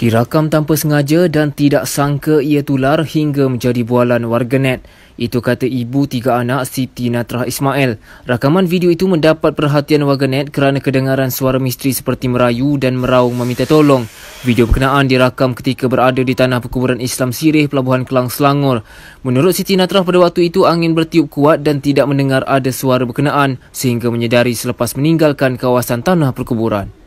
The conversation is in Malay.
Dirakam tanpa sengaja dan tidak sangka ia tular hingga menjadi bualan warganet. Itu kata ibu tiga anak Siti Natrah Ismail. Rakaman video itu mendapat perhatian warganet kerana kedengaran suara misteri seperti merayu dan meraung meminta tolong. Video berkenaan dirakam ketika berada di tanah perkuburan Islam Sirih, Pelabuhan Kelang, Selangor. Menurut Siti Natrah pada waktu itu angin bertiup kuat dan tidak mendengar ada suara berkenaan sehingga menyedari selepas meninggalkan kawasan tanah perkuburan.